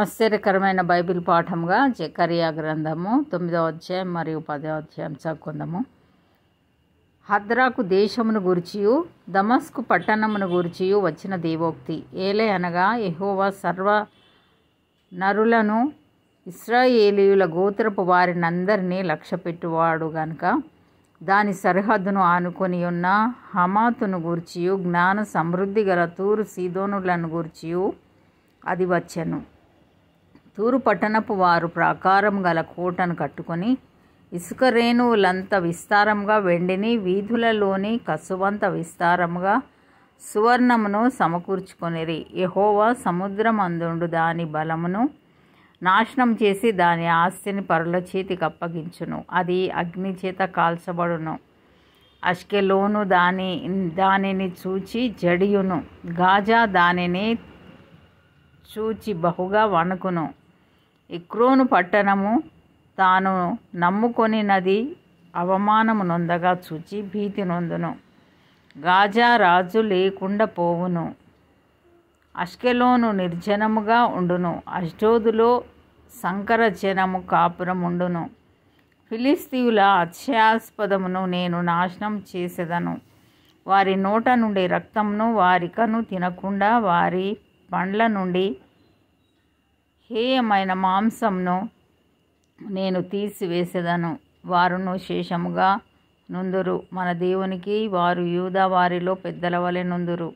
ఆశ్చర్యకరమైన బైబిల్ పాఠంగా జకరియా గ్రంథము తొమ్మిదవ అధ్యాయం మరియు పదవ అధ్యాయం చదువుకుందాము హద్రాకు దేశమును గురిచి దమస్కు పట్టణమును గురిచి వచ్చిన దేవోక్తి ఏలే అనగా ఎహోవా సర్వ నరులను ఇస్రాయేలీయుల గోత్రపు వారినందరినీ లక్ష్యపెట్టువాడు గనుక దాని సరిహద్దును ఆనుకొని ఉన్న హమాతును గూర్చియు జ్ఞాన సమృద్ధి గల తూరు సీదోనులను గూర్చియు అది వచ్చెను తూరు పట్టణపు వారు ప్రాకారం గల కోటను కట్టుకొని ఇసుక రేణువులంత విస్తారంగా వెండిని వీధులలోని కసువంత విస్తారముగా సువర్ణమును సమకూర్చుకొనిరి యహోవా సముద్రమందుండు దాని బలమును నాశనం చేసి దాని ఆస్తిని పరుల చేతికి అప్పగించును అది అగ్ని చేత కాల్చబడును అష్కెలోను దాని దానిని చూచి జడియును గాజా దానిని చూచి బహుగా వణుకును ఇక్రోను పట్టణము తాను నది అవమానము నొందగా చూచి భీతి నొందును గాజా రాజు లేకుండా పోవును అష్కెలోను నిర్జనముగా ఉండును అష్డోదులో సంకరజనము కాపురముండును ఫిలిస్తీవుల అత్యాస్పదమును నేను నాశనం చేసేదను వారి నోట నుండి రక్తంను వారికను తినకుండా వారి పండ్ల నుండి హేయమైన మాంసంను నేను తీసివేసేదను వారును శేషముగా నుందురు మన దేవునికి వారు యూద వారిలో పెద్దల వలె నుందురు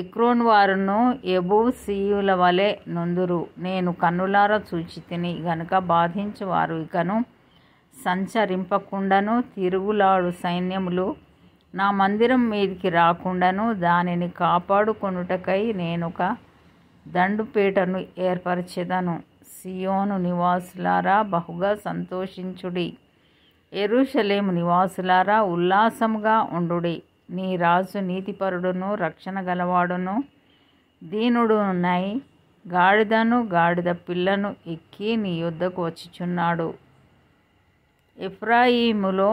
ఎక్రోన్ వారును ఎబూసీయుల వలె నుందురు నేను కన్నులారా చూచి తిని గనుక బాధించేవారు ఇకను సంచరింపకుండాను తిరుగులాడు సైన్యములు నా మందిరం మీదికి రాకుండాను దానిని కాపాడుకొనుటకై నేనొక దండుపేటను ఏర్పరచెదను సియోను నివాసులారా బహుగా సంతోషించుడి ఎరుషలేము నివాసులారా ఉల్లాసముగా ఉండుడి నీ రాజు నీతిపరుడును రక్షణ గలవాడును దీనుడునై గాడిదను గాడిద పిల్లను ఎక్కి నీ యుద్ధకు వచ్చిచున్నాడు ఇఫ్రాయిములో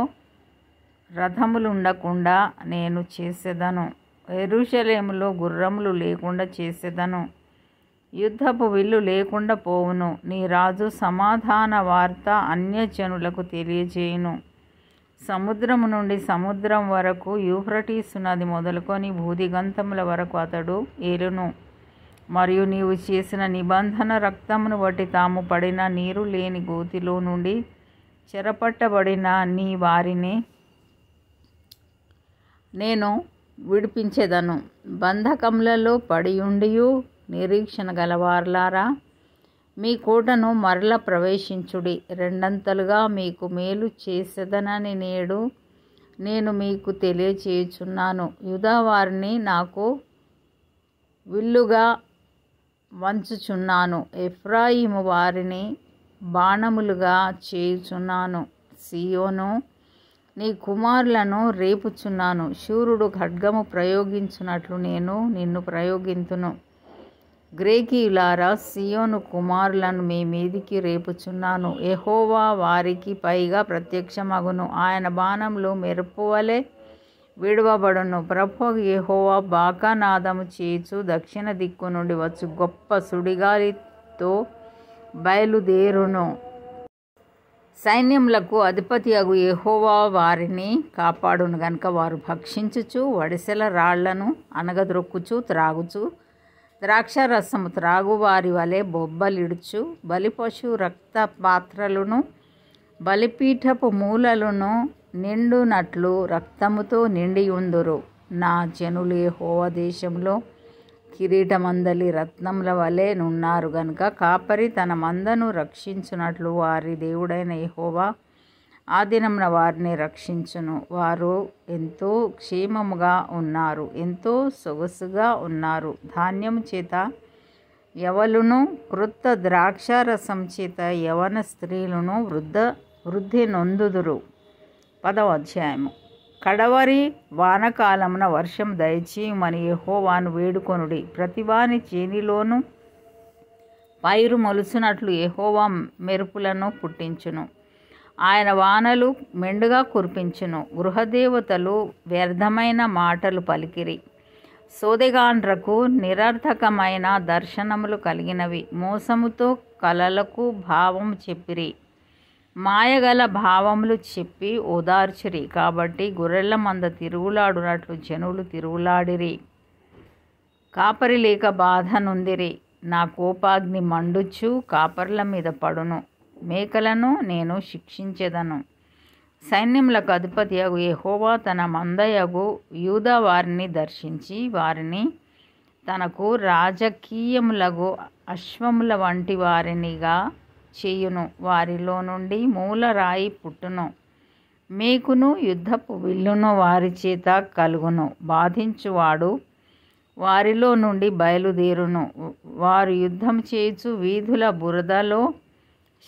రథములుండకుండా నేను చేసేదను ఎరుషలేములో గుర్రములు లేకుండా చేసేదను యుద్ధపు విల్లు లేకుండా పోవును నీ రాజు సమాధాన వార్త అన్యజనులకు తెలియజేయును సముద్రము నుండి సముద్రం వరకు యూహ్రటీస్ నది మొదలుకొని భూదిగంతముల వరకు అతడు ఏలును మరియు నీవు చేసిన నిబంధన రక్తమును బట్టి తాము పడిన నీరు లేని గోతిలో నుండి చెరపట్టబడిన నీ వారిని నేను విడిపించేదను బంధకములలో పడియుండియు నిరీక్షణ గలవార్లారా మీ కోటను మరల ప్రవేశించుడి రెండంతలుగా మీకు మేలు చేసేదనని నేడు నేను మీకు తెలియచేయుచున్నాను యుధావారిని నాకు విల్లుగా వంచుచున్నాను ఎఫ్రాయిము వారిని బాణములుగా చేయుచున్నాను సియోను నీ కుమారులను రేపుచున్నాను శూరుడు ఖడ్గము ప్రయోగించున్నట్లు నేను నిన్ను ప్రయోగింతును గ్రేకీయులారా సియోను కుమారులను మీ మీదికి రేపుచున్నాను ఎహోవా వారికి పైగా ప్రత్యక్షమగును ఆయన బాణంలో మెరుపు వలె విడవబడును ప్రభు ఎహోవా బాకానాదము చేచు దక్షిణ దిక్కు నుండి వచ్చు గొప్ప సుడిగాలితో బయలుదేరును సైన్యములకు అధిపతి అగు ఎహోవా వారిని కాపాడును గనుక వారు భక్షించుచు వడిసెల రాళ్లను అనగద్రొక్కుచు త్రాగుచు ద్రాక్షరసము త్రాగువారి వలె బొబ్బలిడుచు బలిపశు రక్త పాత్రలను బలిపీఠపు మూలలను నిండునట్లు రక్తముతో నిండి ఉందురు నా జనులే హోవ దేశంలో కిరీటమందలి రత్నముల వలె నున్నారు గనుక కాపరి తన మందను రక్షించినట్లు వారి దేవుడైన యహోవా ఆ దినమున వారిని రక్షించును వారు ఎంతో క్షేమముగా ఉన్నారు ఎంతో సొగసుగా ఉన్నారు ధాన్యము చేత ఎవలును క్రొత్త ద్రాక్షారసం చేత యవన స్త్రీలను వృద్ధ వృద్ధి నొందుదురు పదవ అధ్యాయము కడవరి వానకాలమున వర్షం దయచేయమని యహోవాను వేడుకొనుడి ప్రతివాని చేనిలోనూ పైరు మొలుచునట్లు యహోవా మెరుపులను పుట్టించును ఆయన వానలు మెండుగా కురిపించును గృహదేవతలు వ్యర్థమైన మాటలు పలికిరి సోదెగాండ్రకు నిరర్థకమైన దర్శనములు కలిగినవి మోసముతో కలలకు భావం చెప్పిరి మాయగల భావములు చెప్పి ఓదార్చిరి కాబట్టి గొర్రెల మంద తిరుగులాడునట్లు జనులు తిరుగులాడిరి కాపరి లేక బాధ నుందిరి నా కోపాగ్ని మండుచు కాపర్ల మీద పడును మేకలను నేను శిక్షించెదను సైన్యములకు అగు యహోవా తన మందయగు యూదా వారిని దర్శించి వారిని తనకు రాజకీయములగు అశ్వముల వంటి వారినిగా చేయును వారిలో నుండి మూలరాయి పుట్టును మేకును యుద్ధపు విల్లును వారి చేత కలుగును బాధించువాడు వారిలో నుండి బయలుదేరును వారు యుద్ధం చేయుచు వీధుల బురదలో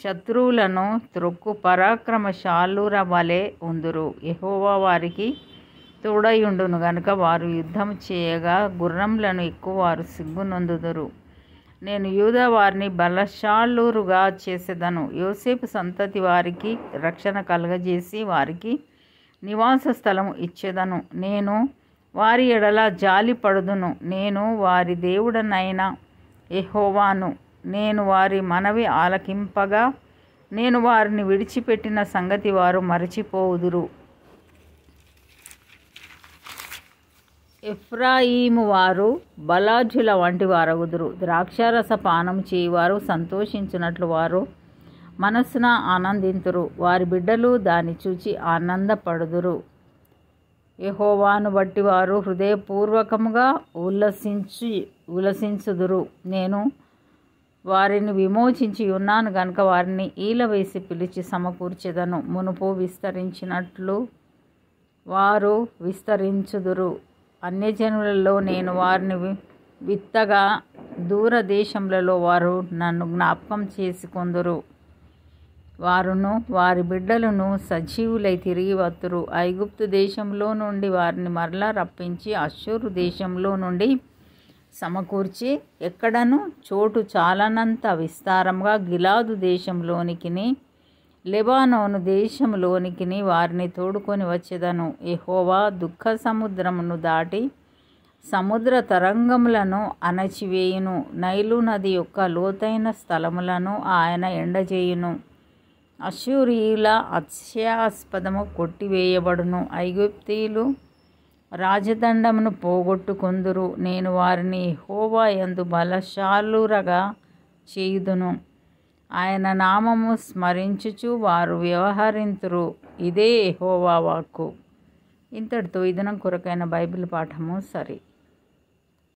శత్రువులను త్రొక్కు పరాక్రమ వలె ఉందురు యహోవా వారికి తోడయుండును గనుక వారు యుద్ధం చేయగా గుర్రంలను ఎక్కువ వారు సిగ్గునందుదురు నేను యూదా వారిని బలశాలురుగా చేసేదను యోసేపు సంతతి వారికి రక్షణ కలుగజేసి వారికి నివాస స్థలం ఇచ్చేదను నేను వారి ఎడల జాలి పడుదును నేను వారి దేవుడనైనా ఎహోవాను నేను వారి మనవి ఆలకింపగా నేను వారిని విడిచిపెట్టిన సంగతి వారు మరచిపోవుదురు ఎఫ్రాయిము వారు బలాజుల వంటి వారగుదురు ద్రాక్షారస పానం చేయివారు సంతోషించినట్లు వారు మనస్సున ఆనందింతురు వారి బిడ్డలు దాన్ని చూచి ఆనందపడుదురు యహోవాను బట్టి వారు హృదయపూర్వకముగా ఉల్లసించి ఉల్లసించుదురు నేను వారిని విమోచించి ఉన్నాను గనుక వారిని ఈలవేసి పిలిచి సమకూర్చెదను మునుపు విస్తరించినట్లు వారు విస్తరించుదురు అన్యజనులలో నేను వారిని విత్తగా దూరదేశములలో వారు నన్ను జ్ఞాపకం చేసుకొందురు వారును వారి బిడ్డలను సజీవులై తిరిగి వత్తురు ఐగుప్తు దేశంలో నుండి వారిని మరలా రప్పించి అశ్షూరు దేశంలో నుండి సమకూర్చి ఎక్కడను చోటు చాలనంత విస్తారంగా గిలాదు దేశంలోనికిని లెబానోను దేశంలోనికిని వారిని తోడుకొని వచ్చేదను ఎహోవా దుఃఖ సముద్రమును దాటి సముద్ర తరంగములను అణచివేయును నైలు నది యొక్క లోతైన స్థలములను ఆయన ఎండజేయును అశూరియుల అత్యాస్పదము కొట్టివేయబడును ఐగుప్తీలు రాజదండమును పోగొట్టుకుందురు నేను వారిని హోవా ఎందు బలశాలురగా చేయుదును ఆయన నామము స్మరించుచు వారు వ్యవహరింతురు ఇదే హోవా వాక్కు ఇంతటితో ఇదనం కొరకైన బైబిల్ పాఠము సరే